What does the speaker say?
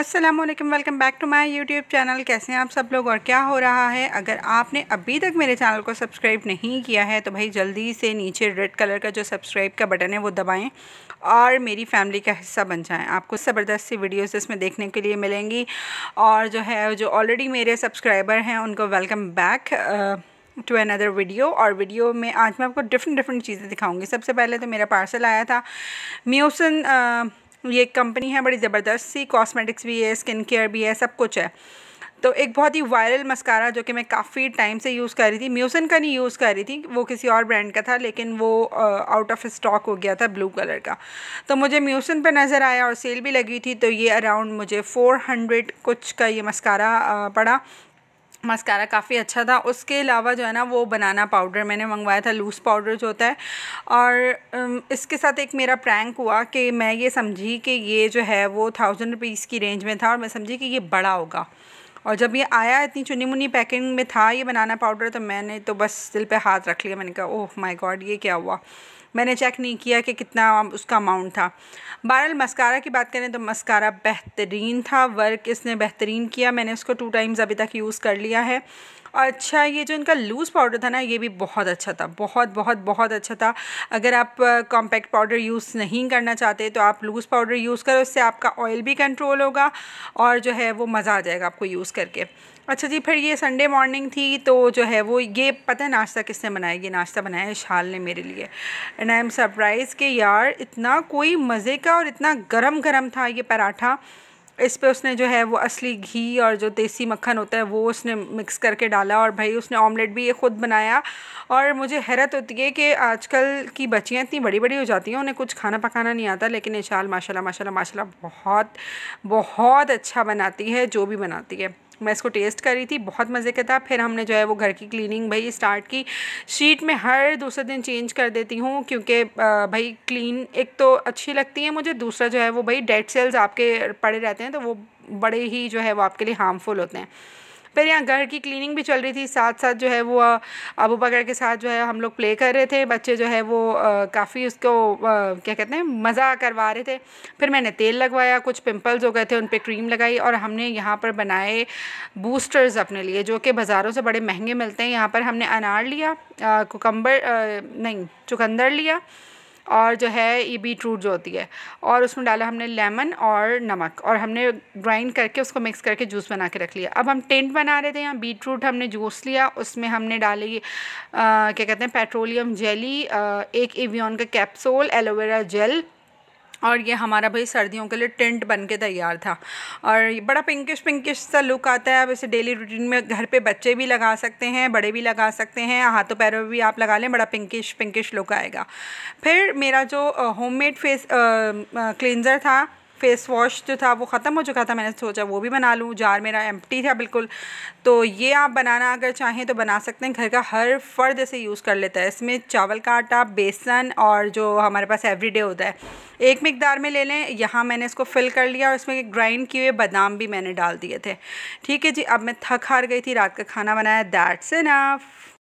Aslam welcome back to my YouTube channel कैसे हैं आप सब लोग और क्या हो रहा है अगर आपने अभी तक मेरे चैनल को सब्सक्राइब नहीं किया है तो भाई जल्दी से नीचे रेड कलर का जो सब्सक्राइब का बटन है वो दबाएं और मेरी फैमिली का हिस्सा बन जाएं आपको ज़बरदस्त सी वीडियोस इसमें देखने के लिए मिलेंगी और जो है जो ऑलरेडी मेरे सब्सक्राइबर हैं उनको welcome back to another video और वीडियो में आज मैं आपको डिफरेंट डिफरेंट चीज़ें दिखाऊँगी सबसे पहले तो मेरा पार्सल आया था म्यूसन ये कंपनी है बड़ी ज़बरदस्त सी कॉस्मेटिक्स भी है स्किन केयर भी है सब कुछ है तो एक बहुत ही वायरल मस्कारा जो कि मैं काफ़ी टाइम से यूज़ कर रही थी म्यूसन का नहीं यूज़ कर रही थी वो किसी और ब्रांड का था लेकिन वो आउट ऑफ स्टॉक हो गया था ब्लू कलर का तो मुझे म्यूसन पर नज़र आया और सेल भी लगी थी तो ये अराउंड मुझे 400 कुछ का ये मस्कारा पड़ा मस्कारा काफ़ी अच्छा था उसके अलावा जो है ना वो बनाना पाउडर मैंने मंगवाया था लूज़ पाउडर जो होता है और इसके साथ एक मेरा प्रैंक हुआ कि मैं ये समझी कि ये जो है वो थाउजेंड रुपीज़ की रेंज में था और मैं समझी कि ये बड़ा होगा और जब ये आया इतनी चुनी मुनी पैकिंग में था ये बनाना पाउडर तो मैंने तो बस दिल पे हाथ रख लिया मैंने कहा ओह माय गॉड ये क्या हुआ मैंने चेक नहीं किया कि कितना उसका अमाउंट था बहरहाल मस्कारा की बात करें तो मस्कारा बेहतरीन था वर्क इसने बेहतरीन किया मैंने उसको टू टाइम्स अभी तक यूज़ कर लिया है और अच्छा ये जो इनका लूज़ पाउडर था ना ये भी बहुत अच्छा था बहुत बहुत बहुत अच्छा था अगर आप कॉम्पैक्ट पाउडर यूज़ नहीं करना चाहते तो आप लूज़ पाउडर यूज़ करो इससे आपका ऑयल भी कंट्रोल होगा और जो है वो मज़ा आ जाएगा आपको यूज़ करके अच्छा जी फिर ये संडे मॉर्निंग थी तो जो है वो ये पता है नाश्ता किसने बनाया ये नाश्ता बनाया शाल ने मेरे लिए एंड आई एम सरप्राइज़ कि यार इतना कोई मज़े का और इतना गरम गरम था ये पराठा इस पे उसने जो है वो असली घी और जो देसी मक्खन होता है वो उसने मिक्स करके डाला और भाई उसने ऑमलेट भी ये ख़ुद बनाया और मुझे हैरत होती है कि आजकल की बच्चियाँ इतनी बड़ी बड़ी हो जाती हैं उन्हें कुछ खाना पकाना नहीं आता लेकिन इशाल माशाल्लाह माशाल्लाह माशाल्लाह बहुत बहुत अच्छा बनाती है जो भी बनाती है मैं इसको टेस्ट करी थी बहुत मज़े का था फिर हमने जो है वो घर की क्लीनिंग भाई स्टार्ट की शीट में हर दूसरे दिन चेंज कर देती हूँ क्योंकि भाई क्लीन एक तो अच्छी लगती है मुझे दूसरा जो है वो भाई डेड सेल्स आपके पड़े रहते हैं तो वो बड़े ही जो है वो आपके लिए हार्मफुल होते हैं फिर यहाँ घर की क्लीनिंग भी चल रही थी साथ साथ जो है वो अबू बकर के साथ जो है हम लोग प्ले कर रहे थे बच्चे जो है वो काफ़ी उसको आ, क्या कहते हैं मज़ा करवा रहे थे फिर मैंने तेल लगवाया कुछ पिंपल्स हो गए थे उन पर क्रीम लगाई और हमने यहाँ पर बनाए बूस्टर्स अपने लिए जो कि बाज़ारों से बड़े महंगे मिलते हैं यहाँ पर हमने अनार लिया कोकम्बर नहीं चुकंदर लिया और जो है ये बीट रूट जो होती है और उसमें डाला हमने लेमन और नमक और हमने ग्राइंड करके उसको मिक्स करके जूस बना के रख लिया अब हम टेंट बना रहे थे यहाँ बीट रूट हमने जूस लिया उसमें हमने डाली क्या कहते हैं पेट्रोलियम जेली आ, एक एवियन का कैप्सोल एलोवेरा जेल और ये हमारा भाई सर्दियों के लिए टेंट बन के तैयार था और ये बड़ा पिंकिश पिंकिश सा लुक आता है अब इसे डेली रूटीन में घर पे बच्चे भी लगा सकते हैं बड़े भी लगा सकते हैं हाथों पैरों भी आप लगा लें बड़ा पिंकिश पिंकिश लुक आएगा फिर मेरा जो होममेड फेस क्लिनज़र था फेस वॉश जो था वो ख़त्म हो चुका था मैंने सोचा वो भी बना लूँ जार मेरा एम्प्टी था बिल्कुल तो ये आप बनाना अगर चाहें तो बना सकते हैं घर का हर फर्द ऐसे यूज़ कर लेता है इसमें चावल का आटा बेसन और जो हमारे पास एवरीडे होता है एक मकदार में ले लें यहाँ मैंने इसको फिल कर लिया और इसमें ग्राइंड किए हुए बादाम भी मैंने डाल दिए थे ठीक है जी अब मैं थक हार गई थी रात का खाना बनाया दैट्स इनफ